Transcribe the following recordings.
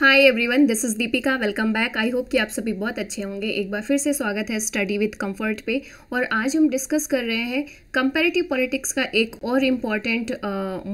Hi everyone this is Deepika welcome back I hope कि आप सभी बहुत अच्छे होंगे एक बार फिर से स्वागत है स्टडी विद कंफर्ट पे और आज हम डिस्कस कर रहे हैं कंपैरेटिव पॉलिटिक्स का एक और important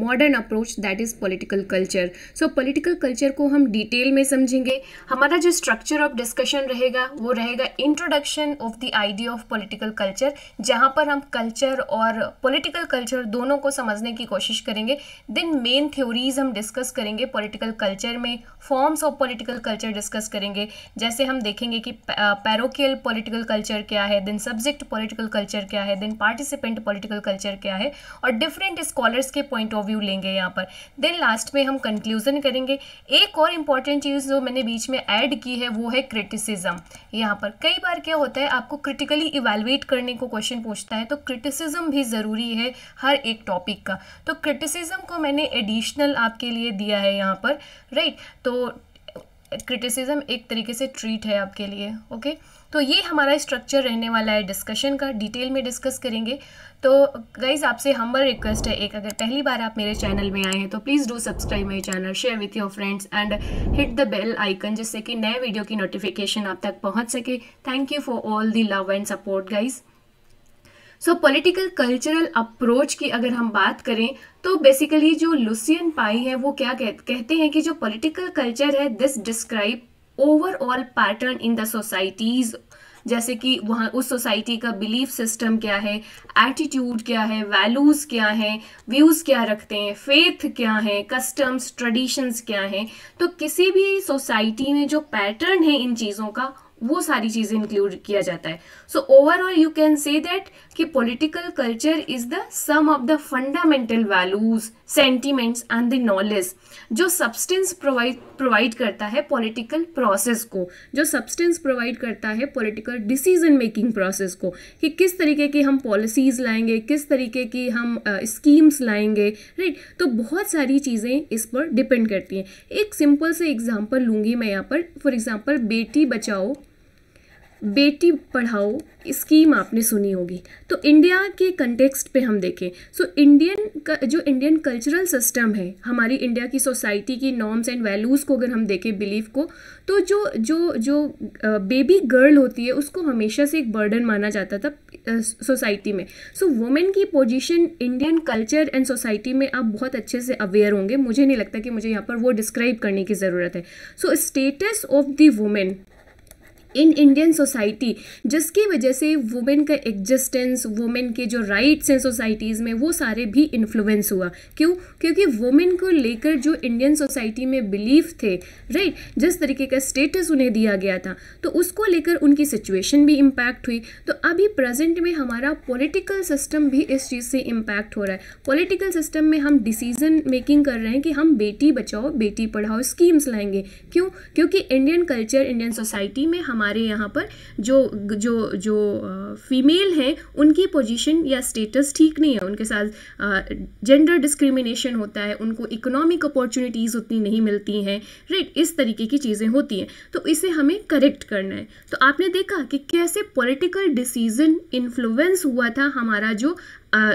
modern approach that is political culture so political culture को हम डिटेल में समझेंगे हमारा जो स्ट्रक्चर ऑफ डिस्कशन रहेगा वो रहेगा introduction of the idea of political culture जहाँ पर हम कल्चर और पॉलिटिकल कल्चर दोनों को समझने की कोशिश करेंगे देन मेन थ्योरीज हम डिस्कस करेंगे पॉलिटिकल कल्चर में form forms of political culture discuss करेंगे जैसे हम देखेंगे कि पैरोकियल पॉलिटिकल कल्चर क्या है देन सब्जेक्ट पॉलिटिकल कल्चर क्या है देन पार्टिसिपेंट पॉलिटिकल कल्चर क्या है और डिफरेंट स्कॉलर्स के पॉइंट ऑफ व्यू लेंगे यहाँ पर देन लास्ट में हम कंक्लूजन करेंगे एक और इम्पॉर्टेंट चीज़ जो मैंने बीच में ऐड की है वो है क्रिटिसिज्म यहाँ पर कई बार क्या होता है आपको क्रिटिकली इवेलुएट करने को क्वेश्चन पूछता है तो क्रिटिसिज्म भी ज़रूरी है हर एक टॉपिक का तो क्रिटिसिज्म को मैंने एडिशनल आपके लिए दिया है यहाँ पर राइट right? तो क्रिटिसिज्म एक तरीके से ट्रीट है आपके लिए ओके तो ये हमारा स्ट्रक्चर रहने वाला है डिस्कशन का डिटेल में डिस्कस करेंगे तो गाइज आपसे हम्बल रिक्वेस्ट है एक अगर पहली बार आप मेरे चैनल में आए हैं तो please do subscribe my channel share with your friends and hit the bell icon जिससे कि नए वीडियो की नोटिफिकेशन आप तक पहुँच सके thank you for all the love and support guys so political cultural approach की अगर हम बात करें तो बेसिकली जो लुसियन पाई है वो क्या कह, कहते हैं कि जो पॉलिटिकल कल्चर है this describe overall pattern in the societies जैसे कि वहाँ उस सोसाइटी का बिलीफ सिस्टम क्या है एटीट्यूड क्या है वैल्यूज़ क्या है व्यूज़ क्या रखते हैं फेथ क्या है कस्टम्स ट्रेडिशंस क्या हैं तो किसी भी सोसाइटी में जो पैटर्न है इन चीज़ों का वो सारी चीज़ें इंक्लूड किया जाता है so overall you can say that कि political culture is the sum of the fundamental values sentiments and the knowledge जो सब्सटेंस प्रोवाइड प्रोवाइड करता है पॉलिटिकल प्रोसेस को जो सब्सटेंस प्रोवाइड करता है पॉलिटिकल डिसीजन मेकिंग प्रोसेस को कि किस तरीके की हम पॉलिसीज लाएंगे किस तरीके की हम स्कीम्स uh, लाएंगे राइट right? तो बहुत सारी चीज़ें इस पर डिपेंड करती हैं एक सिंपल से एग्जाम्पल लूँगी मैं यहाँ पर फॉर एग्ज़ाम्पल बेटी बचाओ बेटी पढ़ाओ स्कीम आपने सुनी होगी तो इंडिया के कंटेक्स्ट पे हम देखें सो इंडियन जो इंडियन कल्चरल सिस्टम है हमारी इंडिया की सोसाइटी की नॉर्म्स एंड वैल्यूज़ को अगर हम देखें बिलीफ को तो जो जो जो बेबी गर्ल होती है उसको हमेशा से एक बर्डन माना जाता था सोसाइटी में सो so, वुमेन की position Indian culture and society में आप बहुत अच्छे से अवेयर होंगे मुझे नहीं लगता कि मुझे यहाँ पर वो डिस्क्राइब करने की ज़रूरत है so status of the women in Indian society जिसकी वजह से वुमेन का एग्जिस्टेंस वुमेन के जो राइट्स हैं सोसाइटीज़ में वो सारे भी इन्फ्लुएंस हुआ क्यों क्योंकि वुमेन को लेकर जो इंडियन सोसाइटी में बिलीव थे राइट जिस तरीके का स्टेटस उन्हें दिया गया था तो उसको लेकर उनकी सिचुएशन भी इम्पैक्ट हुई तो अभी प्रेजेंट में हमारा पॉलिटिकल सिस्टम भी इस चीज़ से इम्पैक्ट हो रहा है पॉलिटिकल सिस्टम में हम डिसीजन मेकिंग कर रहे हैं कि हम बेटी बचाओ बेटी पढ़ाओ स्कीम्स लाएंगे क्यों क्योंकि इंडियन कल्चर इंडियन सोसाइटी में हम हमारे यहाँ पर जो जो जो फीमेल हैं उनकी पोजीशन या स्टेटस ठीक नहीं है उनके साथ जेंडर डिस्क्रिमिनेशन होता है उनको इकोनॉमिक अपॉर्चुनिटीज़ उतनी नहीं मिलती हैं राइट इस तरीके की चीज़ें होती हैं तो इसे हमें करेक्ट करना है तो आपने देखा कि कैसे पॉलिटिकल डिसीजन इन्फ्लुएंस हुआ था हमारा जो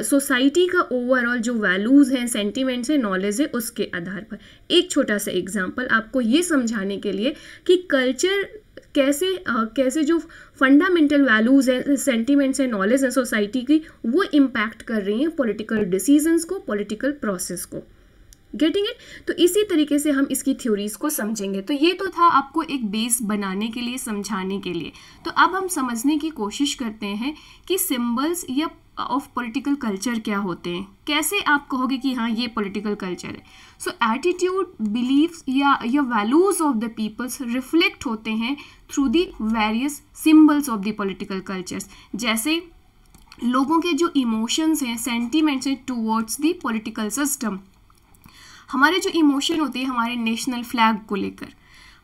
सोसाइटी uh, का ओवरऑल जो वैल्यूज़ हैं सेंटिमेंट्स हैं नॉलेज है उसके आधार पर एक छोटा सा एग्जाम्पल आपको ये समझाने के लिए कि कल्चर कैसे आ, कैसे जो फंडामेंटल वैल्यूज़ हैं सेंटीमेंट्स हैं नॉलेज हैं सोसाइटी की वो इम्पैक्ट कर रही हैं पॉलिटिकल डिसीजंस को पॉलिटिकल प्रोसेस को गेटिंग इट तो इसी तरीके से हम इसकी थ्योरीज को समझेंगे तो ये तो था आपको एक बेस बनाने के लिए समझाने के लिए तो अब हम समझने की कोशिश करते हैं कि सिम्बल्स या ऑफ पॉलिटिकल कल्चर क्या होते हैं कैसे आप कहोगे कि हाँ ये पॉलिटिकल कल्चर है सो एटीट्यूड बिलीव या या values of the peoples reflect होते हैं through the various symbols of the political cultures जैसे लोगों के जो इमोशंस हैं सेंटीमेंट्स हैं टूवर्ड्स दी पोलिटिकल सिस्टम हमारे जो इमोशन होते हैं हमारे नेशनल फ्लैग को लेकर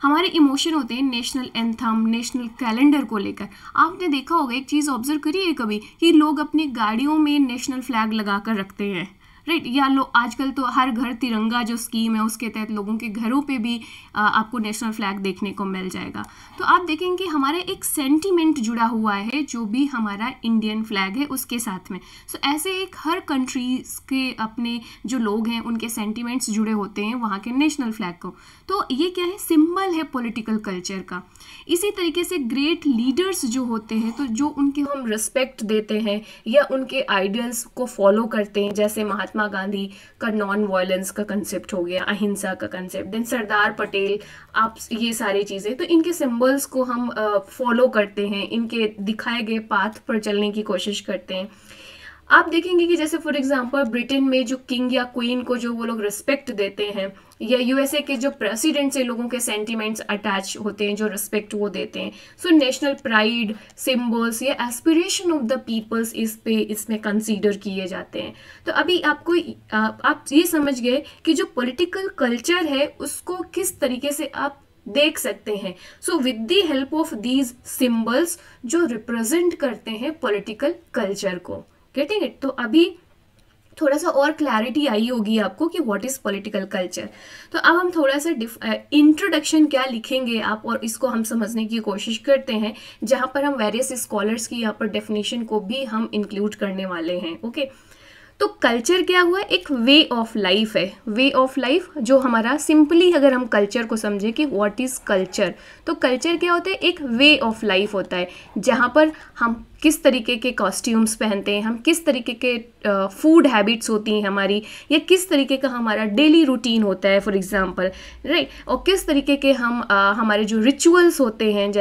हमारे इमोशन होते हैं नेशनल एंथम नेशनल कैलेंडर को लेकर आपने देखा होगा एक चीज़ ऑब्जर्व करिए कभी कि लोग अपनी गाड़ियों में नेशनल फ्लैग लगा कर रखते हैं राइट या लो आजकल तो हर घर तिरंगा जो स्कीम है उसके तहत लोगों के घरों पे भी आ, आपको नेशनल फ्लैग देखने को मिल जाएगा तो आप देखेंगे कि हमारा एक सेंटीमेंट जुड़ा हुआ है जो भी हमारा इंडियन फ्लैग है उसके साथ में सो so, ऐसे एक हर कंट्रीज़ के अपने जो लोग हैं उनके सेंटिमेंट्स जुड़े होते हैं वहाँ के नेशनल फ्लैग को तो ये क्या है सिम्बल है पोलिटिकल कल्चर का इसी तरीके से ग्रेट लीडर्स जो होते हैं तो जो उनके हम रिस्पेक्ट देते हैं या उनके आइडियल्स को फॉलो करते हैं जैसे महात्मा महात्मा गांधी का नॉन वायलेंस का कंसेप्ट हो गया अहिंसा का कंसेप्ट देन सरदार पटेल आप ये सारी चीज़ें तो इनके सिम्बल्स को हम फॉलो करते हैं इनके दिखाए गए पाथ पर चलने की कोशिश करते हैं आप देखेंगे कि जैसे फॉर एग्जांपल ब्रिटेन में जो किंग या क्वीन को जो वो लोग रिस्पेक्ट देते हैं या यूएसए के जो प्रेसिडेंट से लोगों के सेंटिमेंट्स अटैच होते हैं जो रिस्पेक्ट वो देते हैं सो नेशनल प्राइड सिम्बल्स या एस्पिरेशन ऑफ द पीपल्स इस पे इसमें कंसीडर किए जाते हैं तो अभी आपको आप, आप ये समझ गए कि जो पोलिटिकल कल्चर है उसको किस तरीके से आप देख सकते हैं so with the help of these symbols जो रिप्रेजेंट करते हैं पॉलिटिकल कल्चर को गेटिंग इट तो अभी थोड़ा सा और क्लैरिटी आई होगी आपको कि व्हाट इज़ पॉलिटिकल कल्चर तो अब हम थोड़ा सा इंट्रोडक्शन क्या लिखेंगे आप और इसको हम समझने की कोशिश करते हैं जहां पर हम वेरियस स्कॉलर्स की यहाँ पर डेफिनेशन को भी हम इंक्लूड करने वाले हैं ओके okay? तो कल्चर क्या हुआ एक वे ऑफ लाइफ है वे ऑफ लाइफ जो हमारा सिंपली अगर हम कल्चर को समझें कि व्हाट इज़ कल्चर तो कल्चर क्या होता है एक वे ऑफ लाइफ होता है जहाँ पर हम किस तरीके के कॉस्ट्यूम्स पहनते हैं हम किस तरीके के फूड uh, हैबिट्स होती हैं हमारी या किस तरीके का हमारा डेली रूटीन होता है फॉर एग्ज़ाम्पल राइट और किस तरीके के हम uh, हमारे जो रिचुअल्स होते हैं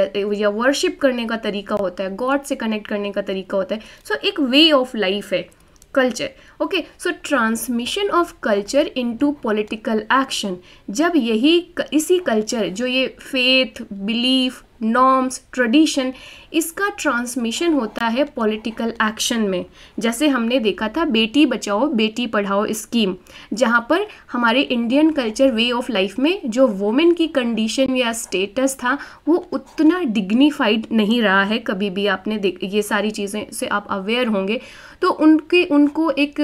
या वर्शिप करने का तरीका होता है गॉड से कनेक्ट करने का तरीका होता है सो so, एक वे ऑफ लाइफ है culture okay so transmission of culture into political action जब यही इसी कल्चर जो ये फेथ बिलीफ नॉर्म्स ट्रेडिशन इसका ट्रांसमिशन होता है पॉलिटिकल एक्शन में जैसे हमने देखा था बेटी बचाओ बेटी पढ़ाओ स्कीम जहाँ पर हमारे Indian culture way of life में जो वोमेन की कंडीशन या स्टेटस था वो उतना डिग्निफाइड नहीं रहा है कभी भी आपने देख ये सारी चीज़ें से आप अवेयर होंगे तो उनके उनको एक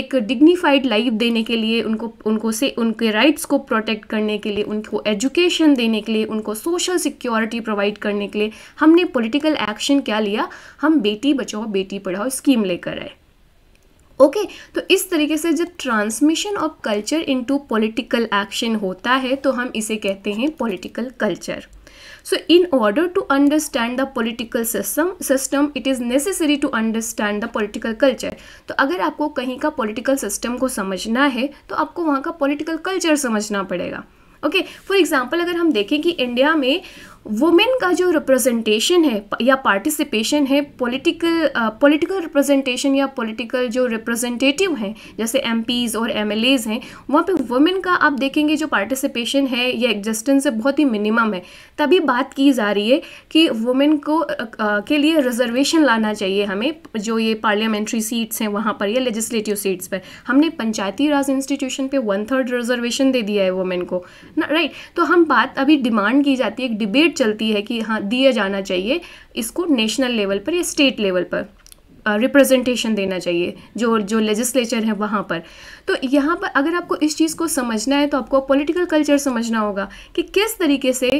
एक डिग्निफाइड लाइफ देने के लिए उनको उनको से उनके राइट्स को प्रोटेक्ट करने के लिए उनको एजुकेशन देने के लिए उनको सोशल सिक्योरिटी प्रोवाइड करने के लिए हमने पॉलिटिकल एक्शन क्या लिया हम बेटी बचाओ बेटी पढ़ाओ स्कीम लेकर आए ओके okay, तो इस तरीके से जब transmission of culture into political action होता है तो हम इसे कहते हैं political culture so in order to understand the political system system it is necessary to understand the political culture तो अगर आपको कहीं का पॉलिटिकल सिस्टम को समझना है तो आपको वहाँ का पोलिटिकल कल्चर समझना पड़ेगा ओके फॉर एग्जाम्पल अगर हम देखें कि इंडिया में वुमेन का जो रिप्रेजेंटेशन है या पार्टिसिपेशन है पॉलिटिकल पॉलिटिकल रिप्रेजेंटेशन या पॉलिटिकल जो रिप्रेजेंटेटिव हैं जैसे एम और एम हैं वहाँ पे वुमेन का आप देखेंगे जो पार्टिसिपेशन है या एग्जिस्टेंस है बहुत ही मिनिमम है तभी बात की जा रही है कि वुमेन को आ, के लिए रिजर्वेशन लाना चाहिए हमें जो ये पार्लियामेंट्री सीट्स हैं वहाँ पर या लेजिस्लेटिव सीट्स पर हमने पंचायती राज इंस्टीट्यूशन पर वन थर्ड रिजर्वेशन दे दिया है वुमेन को ना राइट तो हम बात अभी डिमांड की जाती है एक डिबेट चलती है कि हाँ दिया जाना चाहिए इसको नेशनल लेवल पर या स्टेट लेवल पर रिप्रेजेंटेशन uh, देना चाहिए जो जो लेजिस्लेचर है वहाँ पर तो यहाँ पर अगर आपको इस चीज़ को समझना है तो आपको पॉलिटिकल कल्चर समझना होगा कि किस तरीके से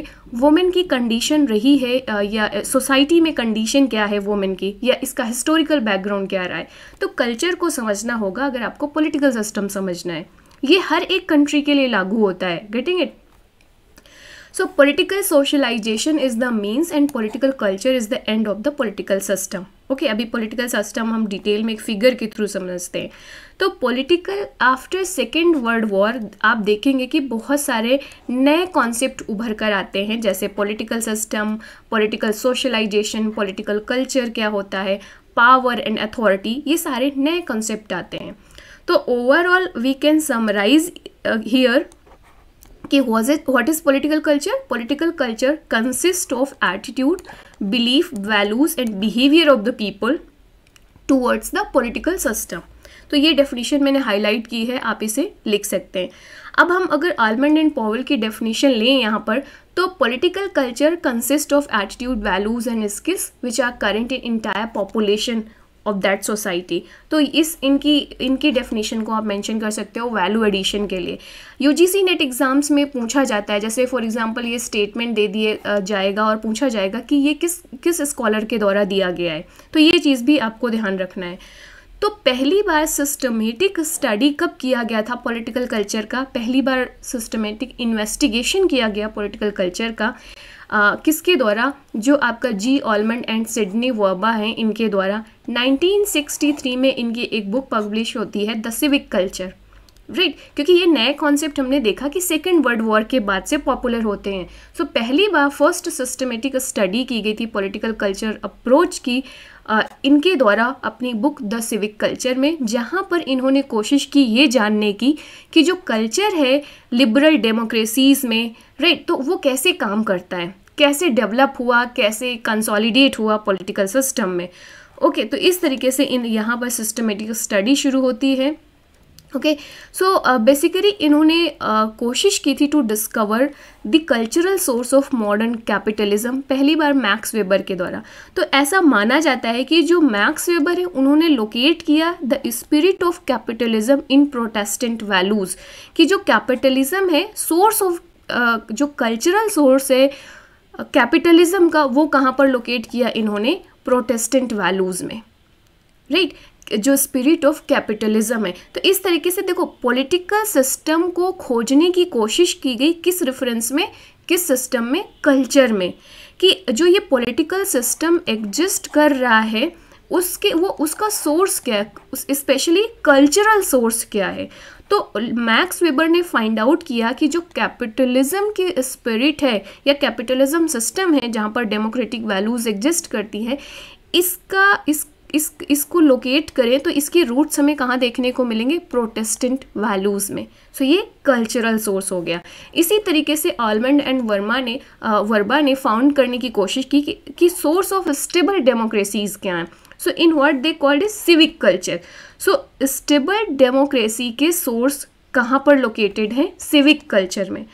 वोमेन की कंडीशन रही है या सोसाइटी में कंडीशन क्या है वोमेन की या इसका हिस्टोरिकल बैकग्राउंड क्या रहा है तो कल्चर को समझना होगा अगर आपको पॉलिटिकल सिस्टम समझना है ये हर एक कंट्री के लिए लागू होता है getting it so political socialization is the means and political culture is the end of the political system okay अभी पोलिटिकल सिस्टम हम डिटेल में एक फिगर के थ्रू समझते हैं तो political after second world war आप देखेंगे कि बहुत सारे नए कॉन्सेप्ट उभर कर आते हैं जैसे political system political socialization political culture क्या होता है पावर एंड अथॉरिटी ये सारे नए कॉन्सेप्ट आते हैं तो overall we can summarize here कि was is what is political culture political culture consist of attitude belief values and behaviour of the people towards the political system तो ये definition मैंने हाईलाइट की है आप इसे लिख सकते हैं अब हम अगर आलमंड एंड पॉवल की डेफिनेशन लें यहाँ पर तो political culture consist of attitude values and skills which are current in entire population of that society तो इस इनकी इनकी डेफिनेशन को आप मेंशन कर सकते हो वैल्यू एडिशन के लिए यूजीसी नेट एग्ज़ाम्स में पूछा जाता है जैसे फॉर एग्जांपल ये स्टेटमेंट दे दिए जाएगा और पूछा जाएगा कि ये किस किस स्कॉलर के द्वारा दिया गया है तो ये चीज़ भी आपको ध्यान रखना है तो पहली बार सिस्टमेटिक स्टडी कब किया गया था पॉलिटिकल कल्चर का पहली बार सिस्टमेटिक इन्वेस्टिगेशन किया गया पॉलिटिकल कल्चर का किसके द्वारा जो आपका G Almond and Sidney Verba हैं इनके द्वारा 1963 में इनकी एक बुक पब्लिश होती है the civic culture right right? क्योंकि ये नए कॉन्सेप्ट हमने देखा कि सेकेंड वर्ल्ड वॉर के बाद से पॉपुलर होते हैं सो so, पहली बार फर्स्ट सिस्टमेटिक स्टडी की गई थी पॉलिटिकल कल्चर अप्रोच की आ, इनके द्वारा अपनी बुक द सिविक कल्चर में जहाँ पर इन्होंने कोशिश की ये जानने की कि जो कल्चर है लिबरल डेमोक्रेसीज़ में राइट right? तो वो कैसे काम करता है कैसे डेवलप हुआ कैसे कंसोलिडेट हुआ पॉलिटिकल सिस्टम में ओके okay, तो इस तरीके से इन यहाँ पर सिस्टमेटिक स्टडी शुरू होती है ओके सो बेसिकली इन्होंने uh, कोशिश की थी to discover the cultural source of modern capitalism पहली बार मैक्स वेबर के द्वारा तो ऐसा माना जाता है कि जो मैक्स वेबर है उन्होंने लोकेट किया the spirit of capitalism in protestant values कि जो कैपिटलिज्म है सोर्स ऑफ uh, जो कल्चरल सोर्स है कैपिटलिज्म uh, का वो कहाँ पर लोकेट किया इन्होंने प्रोटेस्टेंट वैल्यूज़ में राइट right? जो स्पिरिट ऑफ कैपिटलिज्म है तो इस तरीके से देखो पॉलिटिकल सिस्टम को खोजने की कोशिश की गई किस रेफरेंस में किस सिस्टम में कल्चर में कि जो ये पॉलिटिकल सिस्टम एग्जिस्ट कर रहा है उसके वो उसका सोर्स क्या है स्पेशली कल्चरल सोर्स क्या है तो मैक्स वेबर ने फाइंड आउट किया कि जो कैपिटलिज्म की स्पिरिट है या कैपिटलिज्म सिस्टम है जहाँ पर डेमोक्रेटिक वैल्यूज़ एग्जिस्ट करती है इसका इस इस इसको लोकेट करें तो इसके रूट्स हमें कहाँ देखने को मिलेंगे प्रोटेस्टेंट वैल्यूज़ में सो so, ये कल्चरल सोर्स हो गया इसी तरीके से आलमंड एंड वर्मा ने वर्मा ने फाउंड करने की कोशिश की कि सोर्स ऑफ स्टेबल डेमोक्रेसीज़ क्या हैं so in what they called a civic culture so stable democracy के सोर्स कहाँ पर लोकेटेड हैं सिविक कल्चर में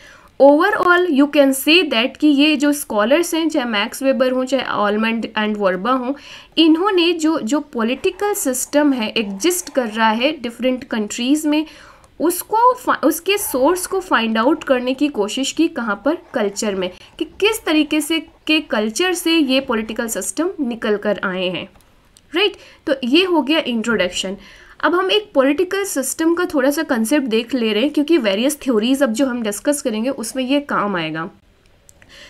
overall you can say that कि ये जो स्कॉलर्स हैं चाहे मैक्स वेबर हों चाहे ऑलमंड एंड वर्बा हों इन्होंने जो जो पॉलिटिकल सिस्टम है एग्जिस्ट कर रहा है डिफरेंट कंट्रीज़ में उसको उसके सोर्स को फाइंड आउट करने की कोशिश की कहाँ पर कल्चर में कि किस तरीके से के कल्चर से ये पॉलिटिकल सिस्टम निकल कर आए हैं राइट right? तो ये हो गया इंट्रोडक्शन अब हम एक पॉलिटिकल सिस्टम का थोड़ा सा कंसेप्ट देख ले रहे हैं क्योंकि वेरियस थ्योरीज अब जो हम डिस्कस करेंगे उसमें ये काम आएगा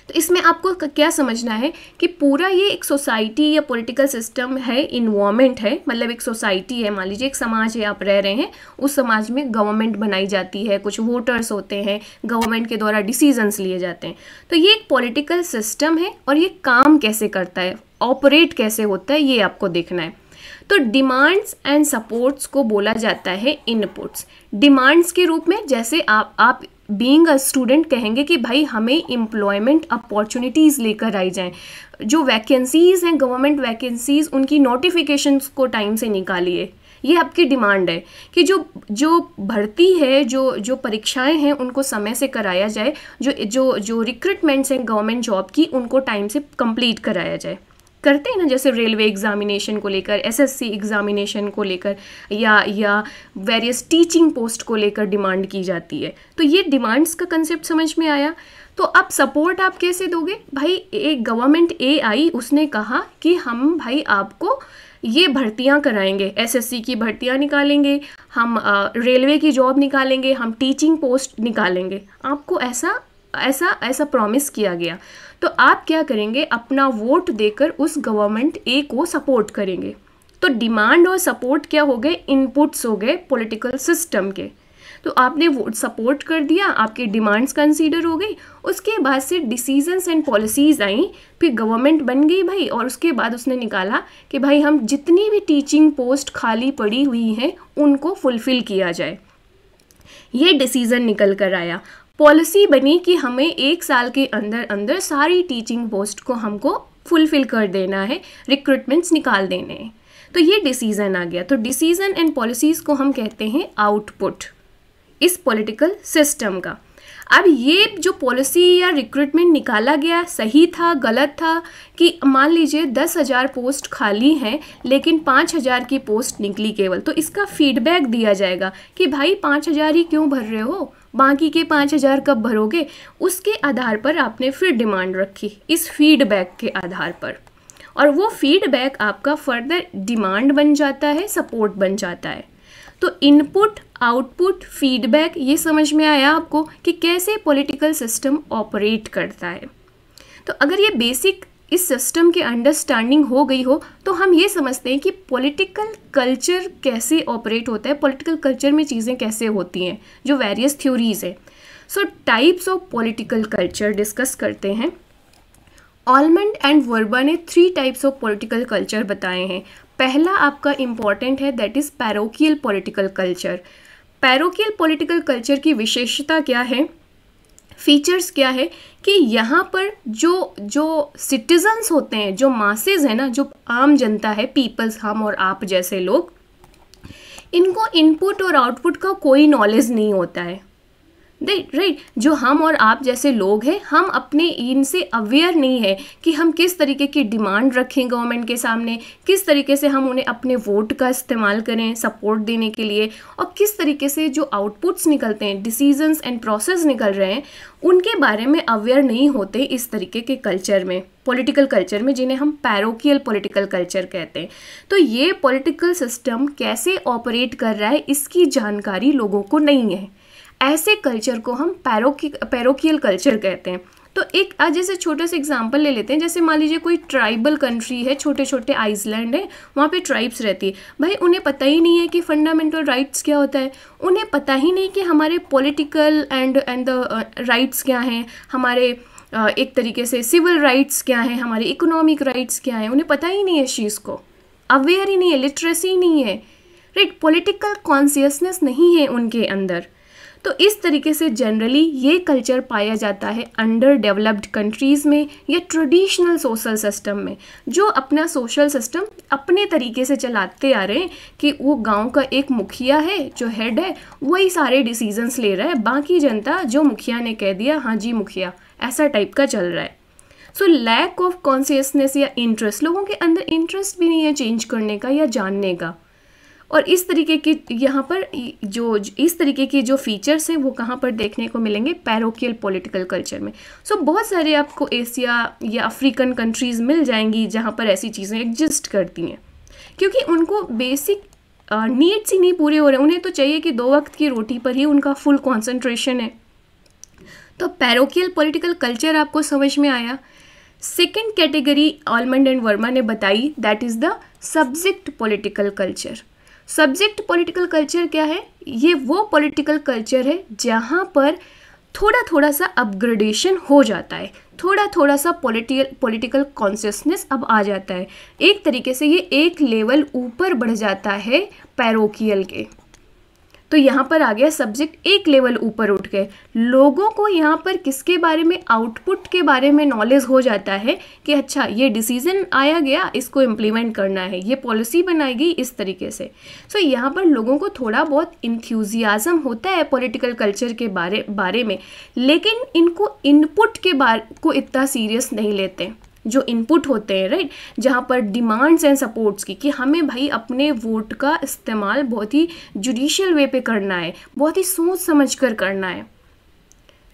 तो इसमें आपको क्या समझना है कि पूरा ये एक सोसाइटी या पॉलिटिकल सिस्टम है इन्वामेंट है मतलब एक सोसाइटी है मान लीजिए एक समाज है आप रह रहे हैं उस समाज में गवर्नमेंट बनाई जाती है कुछ वोटर्स होते हैं गवर्नमेंट के द्वारा डिसीजंस लिए जाते हैं तो ये एक पॉलिटिकल सिस्टम है और ये काम कैसे करता है ऑपरेट कैसे होता है ये आपको देखना है तो डिमांड्स एंड सपोर्ट्स को बोला जाता है इनपुट्स डिमांड्स के रूप में जैसे आप आप बींग अ स्टूडेंट कहेंगे कि भाई हमें इम्प्लॉयमेंट अपॉर्चुनिटीज़ लेकर आई जाएँ जो वैकेंसीज़ हैं गवर्नमेंट वैकेंसीज़ उनकी नोटिफिकेशन को टाइम से निकालिए ये आपकी डिमांड है कि जो जो भर्ती है जो जो परीक्षाएं हैं उनको समय से कराया जाए जो जो जो रिक्रूटमेंट्स हैं गवर्नमेंट जॉब की उनको टाइम से कंप्लीट कराया जाए करते हैं ना जैसे रेलवे एग्ज़ामिनेशन को लेकर एसएससी एग्ज़ामिनेशन को लेकर या या वेरियस टीचिंग पोस्ट को लेकर डिमांड की जाती है तो ये डिमांड्स का कंसेप्ट समझ में आया तो अब सपोर्ट आप कैसे दोगे भाई एक गवर्नमेंट ए आई उसने कहा कि हम भाई आपको ये भर्तियाँ कराएंगे एसएससी की भर्तियाँ निकालेंगे हम रेलवे की जॉब निकालेंगे हम टीचिंग पोस्ट निकालेंगे आपको ऐसा ऐसा ऐसा प्रॉमिस किया गया तो आप क्या करेंगे अपना वोट देकर उस गवर्नमेंट ए को सपोर्ट करेंगे तो डिमांड और सपोर्ट क्या हो गए इनपुट्स हो गए पॉलिटिकल सिस्टम के तो आपने वोट सपोर्ट कर दिया आपके डिमांड्स कंसीडर हो गई उसके बाद से डिसीजंस एंड पॉलिसीज आई फिर गवर्नमेंट बन गई भाई और उसके बाद उसने निकाला कि भाई हम जितनी भी टीचिंग पोस्ट खाली पड़ी हुई हैं उनको फुलफ़िल किया जाए ये डिसीज़न निकल कर आया पॉलिसी बनी कि हमें एक साल के अंदर अंदर सारी टीचिंग पोस्ट को हमको फुलफिल कर देना है रिक्रूटमेंट्स निकाल देने हैं तो ये डिसीज़न आ गया तो डिसीज़न एंड पॉलिसीज़ को हम कहते हैं आउटपुट इस पॉलिटिकल सिस्टम का अब ये जो पॉलिसी या रिक्रूटमेंट निकाला गया सही था गलत था कि मान लीजिए दस हज़ार पोस्ट खाली हैं लेकिन पाँच हज़ार की पोस्ट निकली केवल तो इसका फीडबैक दिया जाएगा कि भाई पाँच हज़ार ही क्यों भर रहे हो बाकी के पाँच हज़ार कब भरोगे उसके आधार पर आपने फिर डिमांड रखी इस फीडबैक के आधार पर और वो फीडबैक आपका फर्दर डिमांड बन जाता है सपोर्ट बन जाता है तो इनपुट आउटपुट फीडबैक ये समझ में आया आपको कि कैसे पॉलिटिकल सिस्टम ऑपरेट करता है तो अगर ये बेसिक इस सिस्टम की अंडरस्टैंडिंग हो गई हो तो हम ये समझते हैं कि पॉलिटिकल कल्चर कैसे ऑपरेट होता है पॉलिटिकल कल्चर में चीज़ें कैसे होती हैं जो वेरियस थ्योरीज हैं so types of political culture discuss करते हैं ऑलमंड एंड वर्बा ने three types of political culture बताए हैं पहला आपका इम्पॉर्टेंट है that is parochial political culture parochial political culture की विशेषता क्या है फीचर्स क्या है कि यहाँ पर जो जो सिटीजन्स होते हैं जो मासेज हैं ना जो आम जनता है पीपल्स हम और आप जैसे लोग इनको इनपुट और आउटपुट का कोई नॉलेज नहीं होता है राइट जो हम और आप जैसे लोग हैं हम अपने इनसे अवेयर नहीं है कि हम किस तरीके की डिमांड रखें गवर्नमेंट के सामने किस तरीके से हम उन्हें अपने वोट का इस्तेमाल करें सपोर्ट देने के लिए और किस तरीके से जो आउटपुट्स निकलते हैं डिसीजंस एंड प्रोसेस निकल रहे हैं उनके बारे में अवेयर नहीं होते इस तरीके के कल्चर में पॉलिटिकल कल्चर में जिन्हें हम पैरोकियल पॉलिटिकल कल्चर कहते हैं तो ये पॉलिटिकल सिस्टम कैसे ऑपरेट कर रहा है इसकी जानकारी लोगों को नहीं है ऐसे कल्चर को हम पैरोकी पैरोकियल कल्चर कहते हैं तो एक आज जैसे छोटे से एग्जाम्पल ले लेते हैं जैसे मान लीजिए कोई ट्राइबल कंट्री है छोटे छोटे आइसलैंड है वहाँ पे ट्राइब्स रहती है भाई उन्हें पता ही नहीं है कि फंडामेंटल राइट्स क्या होता है उन्हें पता ही नहीं कि हमारे political and and the rights क्या हैं हमारे uh, एक तरीके से सिविल राइट्स क्या हैं हमारे इकोनॉमिक राइट्स क्या हैं उन्हें पता ही नहीं है इस चीज़ को अवेयर ही नहीं है लिटरेसी नहीं है राइट पॉलिटिकल कॉन्सियसनेस नहीं है उनके अंदर तो इस तरीके से जनरली ये कल्चर पाया जाता है अंडर डेवलप्ड कंट्रीज़ में या ट्रेडिशनल सोशल सिस्टम में जो अपना सोशल सिस्टम अपने तरीके से चलाते आ रहे हैं कि वो गांव का एक मुखिया है जो हेड है वही सारे डिसीजंस ले रहा है बाकी जनता जो मुखिया ने कह दिया हाँ जी मुखिया ऐसा टाइप का चल रहा है सो लैक ऑफ कॉन्सियसनेस या इंटरेस्ट लोगों के अंदर इंटरेस्ट भी नहीं है चेंज करने का या जानने का और इस तरीके की यहाँ पर जो इस तरीके की जो फीचर्स हैं वो कहाँ पर देखने को मिलेंगे पैरोकियल पॉलिटिकल कल्चर में सो so, बहुत सारे आपको एशिया या अफ्रीकन कंट्रीज़ मिल जाएंगी जहाँ पर ऐसी चीज़ें एग्जिस्ट करती हैं क्योंकि उनको बेसिक नीड्स ही नहीं पूरे हो रहे उन्हें तो चाहिए कि दो वक्त की रोटी पर ही उनका फुल कॉन्सेंट्रेशन है तो पैरोकियल पॉलिटिकल कल्चर आपको समझ में आया second category Almond and Verba ने बताई that is the subject political culture subject political culture क्या है ये वो पॉलिटिकल कल्चर है जहाँ पर थोड़ा थोड़ा सा अपग्रेडेशन हो जाता है थोड़ा थोड़ा सा पॉलिटिकल पॉलिटिकल कॉन्शियसनेस अब आ जाता है एक तरीके से ये एक लेवल ऊपर बढ़ जाता है पैरोकियल के तो यहाँ पर आ गया सब्जेक्ट एक लेवल ऊपर उठ गए लोगों को यहाँ पर किसके बारे में आउटपुट के बारे में नॉलेज हो जाता है कि अच्छा ये डिसीजन आया गया इसको इम्प्लीमेंट करना है ये पॉलिसी बनाई गई इस तरीके से सो so, यहाँ पर लोगों को थोड़ा बहुत इंथ्यूजियाज़म होता है पॉलिटिकल कल्चर के बारे बारे में लेकिन इनको इनपुट के बारे को इतना सीरियस नहीं लेते जो इनपुट होते हैं राइट जहाँ पर डिमांड्स एंड सपोर्ट्स की कि हमें भाई अपने वोट का इस्तेमाल बहुत ही जुडिशियल वे पे करना है बहुत ही सोच समझ कर करना है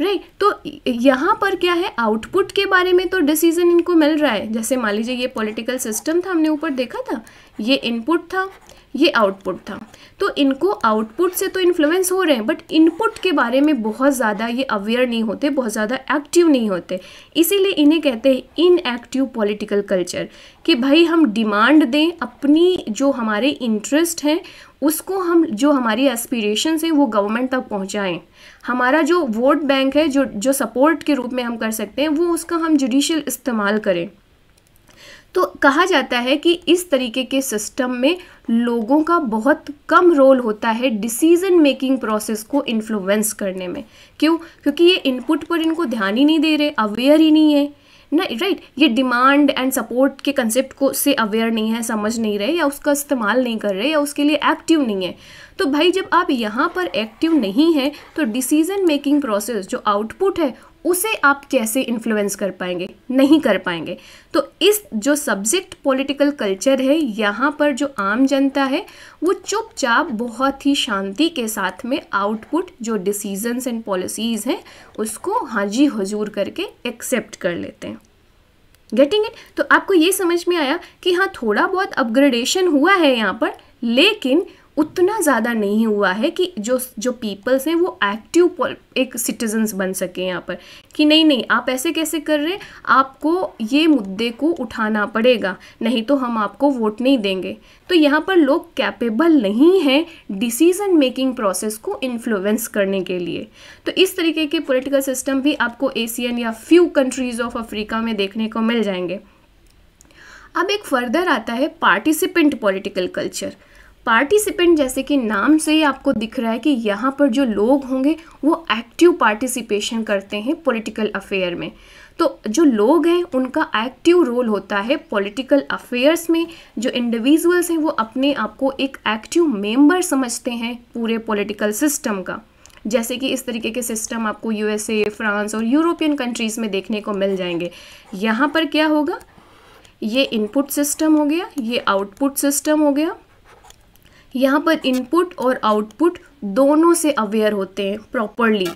राइट तो यहाँ पर क्या है आउटपुट के बारे में तो डिसीजन इनको मिल रहा है जैसे मान लीजिए ये पॉलिटिकल सिस्टम था हमने ऊपर देखा था ये इनपुट था ये आउटपुट था तो इनको आउटपुट से तो इन्फ्लुएंस हो रहे हैं बट इनपुट के बारे में बहुत ज़्यादा ये अवेयर नहीं होते बहुत ज़्यादा एक्टिव नहीं होते इसीलिए इन्हें कहते हैं इनएक्टिव पॉलिटिकल कल्चर कि भाई हम डिमांड दें अपनी जो हमारे इंटरेस्ट हैं उसको हम जो हमारी एस्पिरेशंस हैं वो गवर्नमेंट तक पहुंचाएं हमारा जो वोट बैंक है जो जो सपोर्ट के रूप में हम कर सकते हैं वो उसका हम जुडिशल इस्तेमाल करें तो कहा जाता है कि इस तरीके के सिस्टम में लोगों का बहुत कम रोल होता है डिसीजन मेकिंग प्रोसेस को इन्फ्लुएंस करने में क्यों क्योंकि ये इनपुट पर इनको ध्यान ही नहीं दे रहे अवेयर ही नहीं है ना राइट ये डिमांड एंड सपोर्ट के कंसेप्ट को से अवेयर नहीं है समझ नहीं रहे या उसका इस्तेमाल नहीं कर रहे या उसके लिए एक्टिव नहीं है तो भाई जब आप यहाँ पर एक्टिव नहीं हैं तो डिसीजन मेकिंग प्रोसेस जो आउटपुट है उसे आप कैसे इन्फ्लुएंस कर पाएंगे नहीं कर पाएंगे तो इस जो सब्जेक्ट पॉलिटिकल कल्चर है यहाँ पर जो आम जनता है वो चुपचाप बहुत ही शांति के साथ में आउटपुट जो डिसीजंस एंड पॉलिसीज़ हैं उसको हाजी हजूर करके एक्सेप्ट कर लेते हैं गेटिंग इट तो आपको ये समझ में आया कि हाँ थोड़ा बहुत अपग्रेडेशन हुआ है यहाँ पर लेकिन उतना ज़्यादा नहीं हुआ है कि जो जो पीपल्स हैं वो एक्टिव एक सिटीजन्स बन सके यहाँ पर कि नहीं नहीं आप ऐसे कैसे कर रहे हैं आपको ये मुद्दे को उठाना पड़ेगा नहीं तो हम आपको वोट नहीं देंगे तो यहाँ पर लोग कैपेबल नहीं हैं डिसीजन मेकिंग प्रोसेस को इन्फ्लुएंस करने के लिए तो इस तरीके के पोलिटिकल सिस्टम भी आपको एशियन या फ्यू कंट्रीज़ ऑफ अफ्रीका में देखने को मिल जाएंगे अब एक फर्दर आता है पार्टिसिपेंट पॉलिटिकल कल्चर पार्टिसिपेंट जैसे कि नाम से ही आपको दिख रहा है कि यहाँ पर जो लोग होंगे वो एक्टिव पार्टिसिपेशन करते हैं पॉलिटिकल अफेयर में तो जो लोग हैं उनका एक्टिव रोल होता है पॉलिटिकल अफेयर्स में जो इंडिविजुअल्स हैं वो अपने आप को एक एक्टिव मेंबर समझते हैं पूरे पॉलिटिकल सिस्टम का जैसे कि इस तरीके के सिस्टम आपको यूएसए फ्रांस और यूरोपियन कंट्रीज़ में देखने को मिल जाएंगे यहाँ पर क्या होगा ये इनपुट सिस्टम हो गया ये आउटपुट सिस्टम हो गया यहाँ पर इनपुट और आउटपुट दोनों से अवेयर होते हैं प्रॉपरली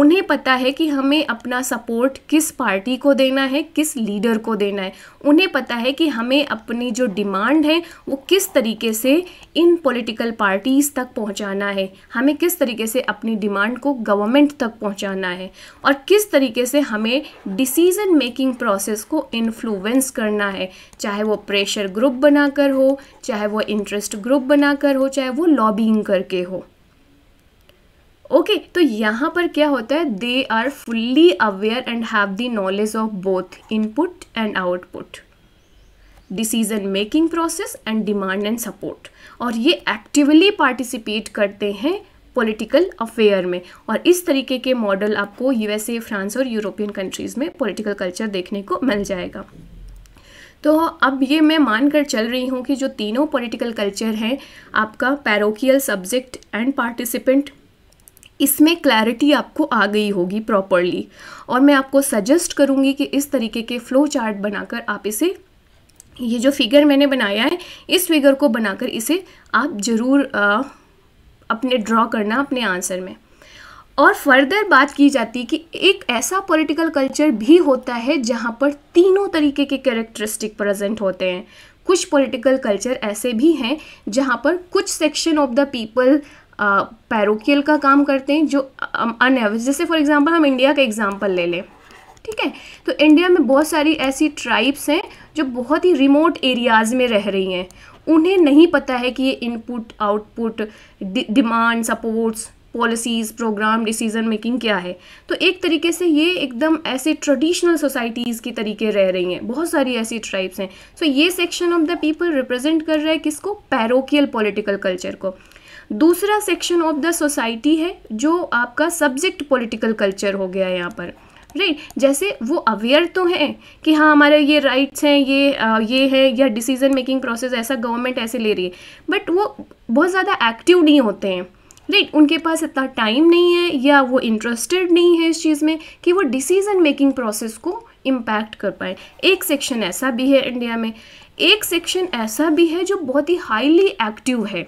उन्हें पता है कि हमें अपना सपोर्ट किस पार्टी को देना है किस लीडर को देना है उन्हें पता है कि हमें अपनी जो डिमांड है वो किस तरीके से इन पॉलिटिकल पार्टीज़ तक पहुंचाना है हमें किस तरीके से अपनी डिमांड को गवर्नमेंट तक पहुंचाना है और किस तरीके से हमें डिसीज़न मेकिंग प्रोसेस को इन्फ्लुएंस करना है चाहे वो प्रेशर ग्रुप बनाकर हो चाहे वो इंटरेस्ट ग्रुप बनाकर हो चाहे वो लॉबिंग करके हो ओके okay, तो यहाँ पर क्या होता है they are fully aware and have the knowledge of both input and output decision making process and demand and support और ये एक्टिवली पार्टिसिपेट करते हैं पॉलिटिकल अफेयर में और इस तरीके के मॉडल आपको यूएसए फ्रांस और यूरोपियन कंट्रीज़ में पॉलिटिकल कल्चर देखने को मिल जाएगा तो अब ये मैं मानकर चल रही हूँ कि जो तीनों पॉलिटिकल कल्चर हैं आपका पैरोकियल सब्जेक्ट एंड पार्टिसिपेंट इसमें क्लैरिटी आपको आ गई होगी प्रॉपरली और मैं आपको सजेस्ट करूँगी कि इस तरीके के फ्लो चार्ट बनाकर आप इसे ये जो फिगर मैंने बनाया है इस फिगर को बनाकर इसे आप ज़रूर अपने ड्रॉ करना अपने आंसर में और फर्दर बात की जाती कि एक ऐसा पॉलिटिकल कल्चर भी होता है जहाँ पर तीनों तरीके के कैरेक्टरिस्टिक प्रेजेंट होते हैं कुछ पॉलिटिकल कल्चर ऐसे भी हैं जहाँ पर कुछ section of the people parochial का काम करते हैं जो अनएवरेज जैसे फॉर एग्जांपल हम इंडिया का एग्जांपल ले लें ठीक है तो इंडिया में बहुत सारी ऐसी ट्राइब्स हैं जो बहुत ही रिमोट एरियाज़ में रह रही हैं उन्हें नहीं पता है कि ये input output demand supports policies program decision making क्या है तो एक तरीके से ये एकदम ऐसे ट्रेडिशनल सोसाइटीज़ की तरीके रह रही हैं बहुत सारी ऐसी ट्राइब्स हैं सो so, ये section of the people represent कर रहा है किसको पैरोकियल पॉलिटिकल कल्चर को दूसरा सेक्शन ऑफ द सोसाइटी है जो आपका सब्जेक्ट पॉलिटिकल कल्चर हो गया यहाँ पर राइट right. जैसे वो अवेयर तो हैं कि हाँ हमारे ये राइट्स हैं ये आ, ये है या डिसीजन मेकिंग प्रोसेस ऐसा गवर्नमेंट ऐसे ले रही है बट वो बहुत ज़्यादा एक्टिव नहीं होते हैं राइट right. उनके पास इतना टाइम नहीं है या वो इंटरेस्टेड नहीं है इस चीज़ में कि वो डिसीजन मेकिंग प्रोसेस को इम्पैक्ट कर पाए एक सेक्शन ऐसा भी है इंडिया में एक सेक्शन ऐसा भी है जो बहुत ही हाईली एक्टिव है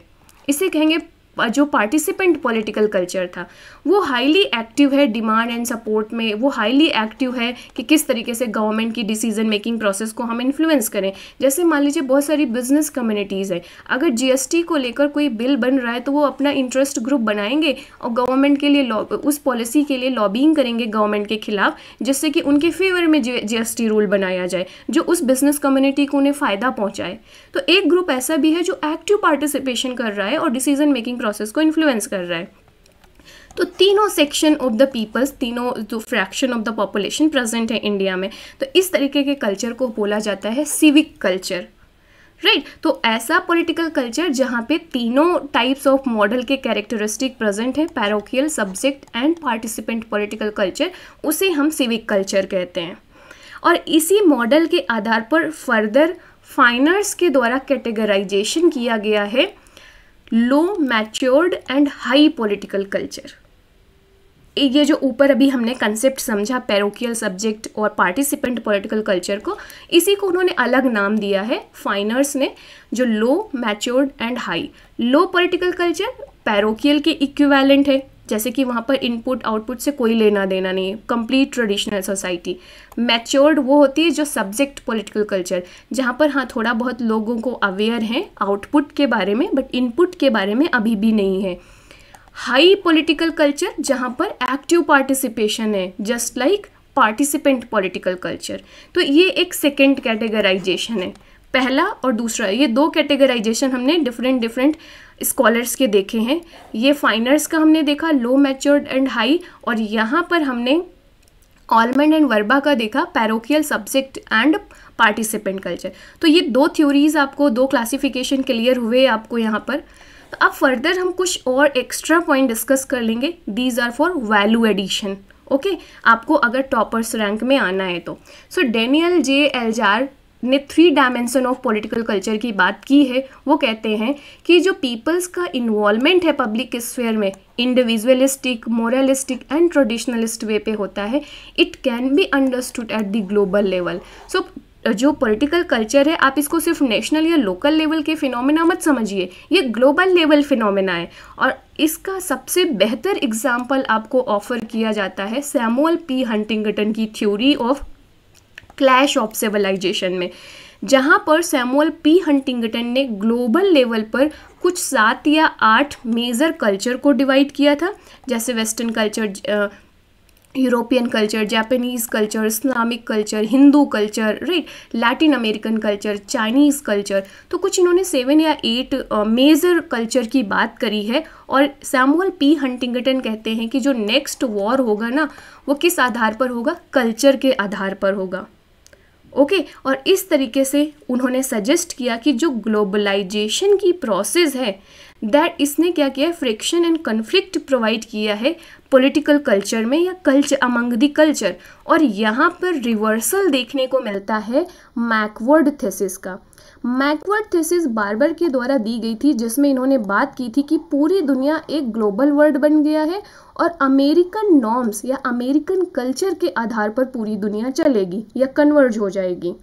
इसे कहेंगे जो पार्टिसिपेंट पॉलिटिकल कल्चर था वो हाईली एक्टिव है डिमांड एंड सपोर्ट में वो हाईली एक्टिव है कि किस तरीके से गवर्नमेंट की डिसीजन मेकिंग प्रोसेस को हम इन्फ्लुएंस करें जैसे मान लीजिए बहुत सारी बिजनेस कम्युनिटीज़ है अगर जीएसटी को लेकर कोई बिल बन रहा है तो वो अपना इंटरेस्ट ग्रुप बनाएंगे और गवर्नमेंट के लिए उस पॉलिसी के लिए लॉबिंग करेंगे गवर्नमेंट के खिलाफ जिससे कि उनके फेवर में जी रूल बनाया जाए जो उस बिजनेस कम्युनिटी को उन्हें फ़ायदा पहुँचाए तो एक ग्रुप ऐसा भी है जो एक्टिव पार्टिसिपेशन कर रहा है और डिसीजन मेकिंग प्रोसेस को इन्फ्लुएंस कर रहा है तो तीनों सेक्शन ऑफ द पीपल्स तीनों जो fraction of the population present है इंडिया में तो इस तरीके के कल्चर को बोला जाता है सिविक कल्चर राइट right. तो ऐसा पॉलिटिकल कल्चर जहाँ पे तीनों टाइप्स ऑफ मॉडल के कैरेक्टरिस्टिक प्रेजेंट है parochial subject and participant political culture उसे हम सिविक कल्चर कहते हैं और इसी मॉडल के आधार पर फर्दर फाइनर्स के द्वारा कैटेगराइजेशन किया गया है low matured and high political culture ये जो ऊपर अभी हमने कंसेप्ट समझा पैरोकियल सब्जेक्ट और पार्टिसिपेंट पॉलिटिकल कल्चर को इसी को उन्होंने अलग नाम दिया है फाइनर्स ने जो low matured and high low political culture parochial के इक्विवेलेंट है जैसे कि वहाँ पर इनपुट आउटपुट से कोई लेना देना नहीं है कंप्लीट ट्रेडिशनल सोसाइटी मैच्योर्ड वो होती है जो सब्जेक्ट पॉलिटिकल कल्चर जहाँ पर हाँ थोड़ा बहुत लोगों को अवेयर है आउटपुट के बारे में बट इनपुट के बारे में अभी भी नहीं है हाई पॉलिटिकल कल्चर जहाँ पर एक्टिव पार्टिसिपेशन है just like participant political culture तो ये एक सेकेंड कैटेगराइजेशन है पहला और दूसरा ये दो कैटेगराइजेशन हमने डिफरेंट डिफरेंट स्कॉलर्स के देखे हैं ये फाइनर्स का हमने देखा लो मैच्योर्ड एंड हाई और यहाँ पर हमने ऑलमंड एंड वर्बा का देखा parochial subject and participant culture तो ये दो थ्योरीज आपको दो क्लासिफिकेशन क्लियर हुए आपको यहाँ पर तो अब फर्दर हम कुछ और एक्स्ट्रा पॉइंट डिस्कस कर लेंगे these are for value addition okay आपको अगर टॉपर्स रैंक में आना है तो सो डेनियल जे एलजार ने three dimension of political culture की बात की है वो कहते हैं कि जो पीपल्स का इन्वॉल्वमेंट है पब्लिक स्फेयर में individualistic moralistic and traditionalist way पे होता है it can be understood at the global level so जो पॉलिटिकल कल्चर है आप इसको सिर्फ नेशनल या लोकल लेवल के फिनोमेना मत समझिए ये ग्लोबल लेवल फिनोमेना है और इसका सबसे बेहतर एग्जाम्पल आपको ऑफर किया जाता है सैमुअल पी हंटिंगटन की theory of clash of civilization में जहाँ पर सैमुअल पी हंटिंगटन ने ग्लोबल लेवल पर कुछ सात या आठ मेजर कल्चर को डिवाइड किया था जैसे western culture European culture Japanese culture Islamic culture Hindu culture right Latin American culture Chinese culture तो कुछ इन्होंने सेवन या एट मेजर कल्चर की बात करी है और सैमुअल पी हंटिंगटन कहते हैं कि जो नेक्स्ट वॉर होगा ना वो किस आधार पर होगा कल्चर के आधार पर होगा ओके और इस तरीके से उन्होंने सजेस्ट किया कि जो ग्लोबलाइजेशन की प्रोसेस है दैट इसने क्या किया है फ्रिक्शन एंड कन्फ्लिक्ट प्रोवाइड किया है पॉलिटिकल कल्चर में या कल्चर अमंग दी कल्चर और यहाँ पर रिवर्सल देखने को मिलता है मैकवर्ड थेसिस का मैकवर्ड थीसिस बार्बर के द्वारा दी गई थी जिसमें इन्होंने बात की थी कि पूरी दुनिया एक ग्लोबल वर्ल्ड बन गया है और अमेरिकन नॉर्म्स या अमेरिकन कल्चर के आधार पर पूरी दुनिया चलेगी या कन्वर्ज हो जाएगी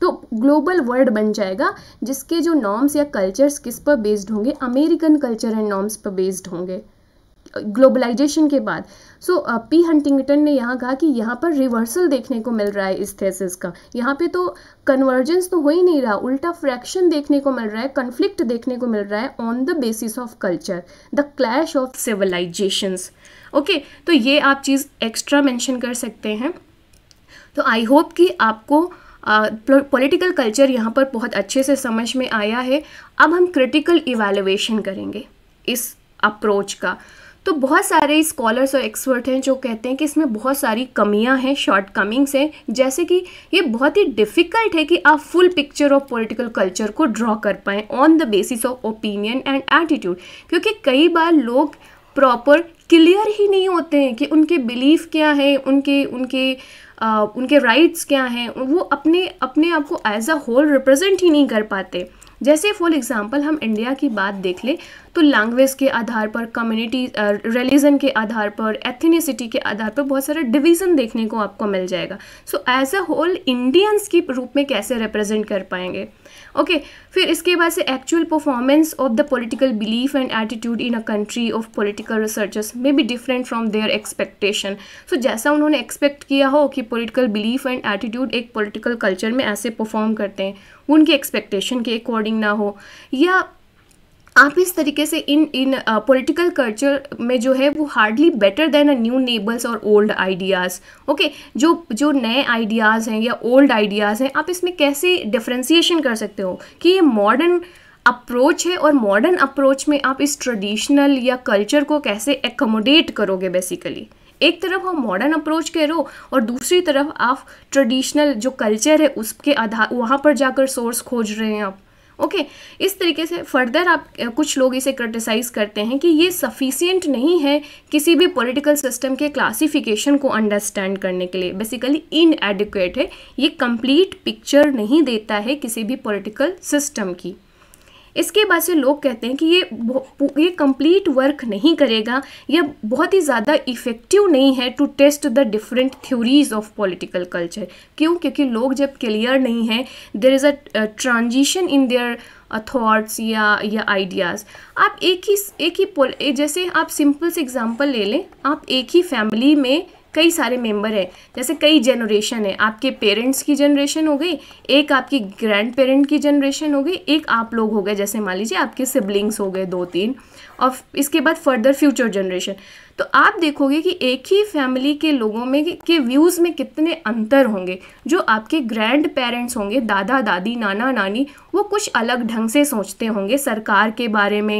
तो ग्लोबल वर्ल्ड बन जाएगा जिसके जो नॉर्म्स या कल्चर्स किस पर बेस्ड होंगे अमेरिकन कल्चर एंड नॉर्म्स पर बेस्ड होंगे ग्लोबलाइजेशन के बाद सो पी हंटिंगटन ने यहाँ कहा कि यहाँ पर रिवर्सल देखने को मिल रहा है इस थेसिस का यहाँ पे तो कन्वर्जेंस तो हो ही नहीं रहा उल्टा फ्रैक्शन देखने को मिल रहा है कन्फ्लिक्ट देखने को मिल रहा है on the basis of culture the clash of civilizations okay तो ये आप चीज़ एक्स्ट्रा मैंशन कर सकते हैं तो आई होप कि आपको पॉलिटिकल uh, कल्चर यहाँ पर बहुत अच्छे से समझ में आया है अब हम क्रिटिकल इवेलुएशन करेंगे इस अप्रोच का तो बहुत सारे स्कॉलर्स और एक्सपर्ट हैं जो कहते हैं कि इसमें बहुत सारी कमियां हैं शॉर्ट कमिंग्स हैं जैसे कि ये बहुत ही डिफ़िकल्ट है कि आप full picture of political culture को ड्रॉ कर पाएँ on the basis of opinion and attitude क्योंकि कई बार लोग प्रॉपर क्लियर ही नहीं होते हैं कि उनके बिलीफ क्या है उनके उनके आ, उनके राइट्स क्या हैं वो अपने अपने आप को एज अ होल रिप्रेजेंट ही नहीं कर पाते जैसे फॉर एग्ज़ाम्पल हम इंडिया की बात देख ले तो लैंग्वेज के आधार पर कम्युनिटी रिलीजन के आधार पर एथनीसिटी के आधार पर बहुत सारा डिवीज़न देखने को आपको मिल जाएगा so as a whole Indians के रूप में कैसे रिप्रेजेंट कर पाएंगे ओके okay, फिर इसके बाद से actual performance of the political belief and attitude in a country of political researchers may be different from their expectation so जैसा उन्होंने एक्सपेक्ट किया हो कि पॉलिटिकल बिलीफ एंड एटीट्यूड एक पॉलिटिकल कल्चर में ऐसे परफॉर्म करते हैं उनकी एक्सपेक्टेशन के अकॉर्डिंग ना हो या आप इस तरीके से इन इन पॉलिटिकल कल्चर में जो है वो hardly better than a new labels और ओल्ड आइडियाज़ ओके जो जो नए आइडियाज़ हैं या ओल्ड आइडियाज़ हैं आप इसमें कैसे डिफ्रेंसीशन कर सकते हो कि ये मॉडर्न अप्रोच है और मॉडर्न अप्रोच में आप इस ट्रेडिशनल या कल्चर को कैसे एकोमोडेट करोगे बेसिकली एक तरफ हम मॉडर्न अप्रोच कह रहे हो और दूसरी तरफ आप ट्रेडिशनल जो कल्चर है उसके आधार वहाँ पर जाकर सोर्स खोज रहे हैं आप ओके okay, इस तरीके से फर्दर आप कुछ लोग इसे क्रिटिसाइज़ करते हैं कि ये सफिशियंट नहीं है किसी भी पॉलिटिकल सिस्टम के क्लासिफिकेशन को अंडरस्टैंड करने के लिए बेसिकली इन है ये कंप्लीट पिक्चर नहीं देता है किसी भी पॉलिटिकल सिस्टम की इसके बाद से लोग कहते हैं कि ये ये कंप्लीट वर्क नहीं करेगा यह बहुत ही ज़्यादा इफ़ेक्टिव नहीं है to test the different theories of political culture क्यों क्योंकि लोग जब क्लियर नहीं है there is a transition in their thoughts या या आइडियाज़ आप एक ही एक ही जैसे आप सिंपल से एग्जांपल ले लें आप एक ही फैमिली में कई सारे मेंबर हैं जैसे कई जनरेशन है आपके पेरेंट्स की जनरेशन हो गई एक आपकी ग्रैंड पेरेंट की जनरेशन हो गई एक आप लोग हो गए जैसे मान लीजिए आपके सिबलिंग्स हो गए दो तीन और इसके बाद फर्दर फ्यूचर जनरेशन तो आप देखोगे कि एक ही फैमिली के लोगों में के व्यूज़ में कितने अंतर होंगे जो आपके ग्रैंड पेरेंट्स होंगे दादा दादी नाना नानी वो कुछ अलग ढंग से सोचते होंगे सरकार के बारे में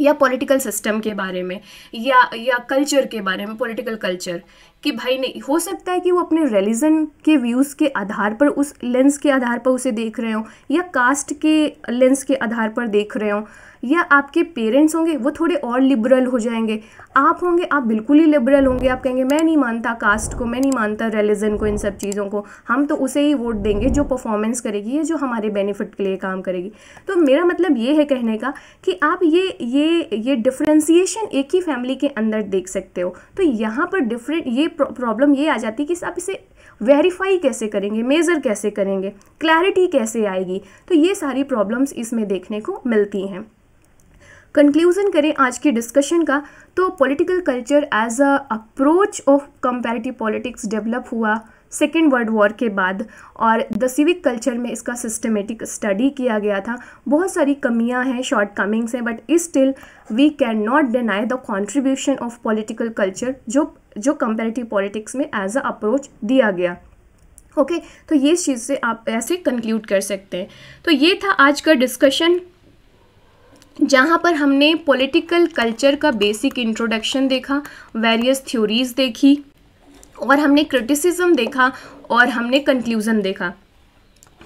या पॉलिटिकल सिस्टम के बारे में या या कल्चर के बारे में पॉलिटिकल कल्चर कि भाई नहीं हो सकता है कि वो अपने रिलीजन के व्यूज़ के आधार पर उस लेंस के आधार पर उसे देख रहे हो या कास्ट के लेंस के आधार पर देख रहे हों या आपके पेरेंट्स होंगे वो थोड़े और लिबरल हो जाएंगे आप होंगे आप बिल्कुल ही लिबरल होंगे आप कहेंगे मैं नहीं मानता कास्ट को मैं नहीं मानता रिलीजन को इन सब चीज़ों को हम तो उसे ही वोट देंगे जो परफॉर्मेंस करेगी या जो हमारे बेनिफिट के लिए काम करेगी तो मेरा मतलब ये है कहने का कि आप ये ये ये डिफ्रेंसीशन एक ही फैमिली के अंदर देख सकते हो तो यहाँ पर डिफरेंट ये प्रॉब्लम ये आ जाती है कि आप इसे वेरीफाई कैसे करेंगे मेज़र कैसे करेंगे क्लैरिटी कैसे आएगी तो ये सारी प्रॉब्लम्स इसमें देखने को मिलती हैं कंक्लूज़न करें आज के डिस्कशन का तो political culture as a approach of comparative politics develop हुआ सेकेंड वर्ल्ड वॉर के बाद और द सिविक कल्चर में इसका सिस्टमेटिक स्टडी किया गया था बहुत सारी कमियां हैं शॉर्ट कमिंग्स हैं but still we can not deny the contribution of political culture जो जो कंपेरेटिव पॉलिटिक्स में एज अ अप्रोच दिया गया ओके okay, तो ये चीज़ से आप ऐसे कंक्लूड कर सकते हैं तो ये था आज का डिस्कशन जहाँ पर हमने पॉलिटिकल कल्चर का बेसिक इंट्रोडक्शन देखा वेरियस थ्योरीज देखी और हमने क्रिटिसिज्म देखा और हमने कंक्लूज़न देखा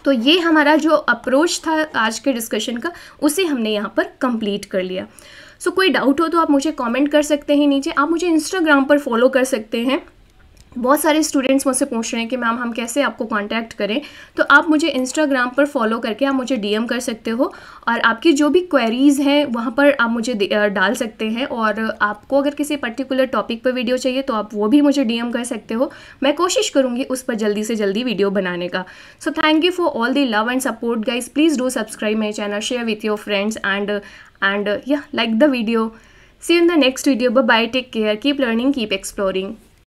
तो ये हमारा जो अप्रोच था आज के डिस्कशन का उसे हमने यहाँ पर कंप्लीट कर लिया सो so, कोई डाउट हो तो आप मुझे कमेंट कर सकते हैं नीचे आप मुझे इंस्टाग्राम पर फॉलो कर सकते हैं बहुत सारे स्टूडेंट्स मुझसे पूछ रहे हैं कि मैम हम कैसे आपको कांटेक्ट करें तो आप मुझे इंस्टाग्राम पर फॉलो करके आप मुझे डीएम कर सकते हो और आपकी जो भी क्वेरीज़ हैं वहाँ पर आप मुझे डाल सकते हैं और आपको अगर किसी पर्टिकुलर टॉपिक पर वीडियो चाहिए तो आप वो भी मुझे डीएम कर सकते हो मैं कोशिश करूँगी उस पर जल्दी से जल्दी वीडियो बनाने का so thank you for all the love and support guys please do subscribe my channel share with your friends and and या like the video see in the next video bye take care keep learning keep exploring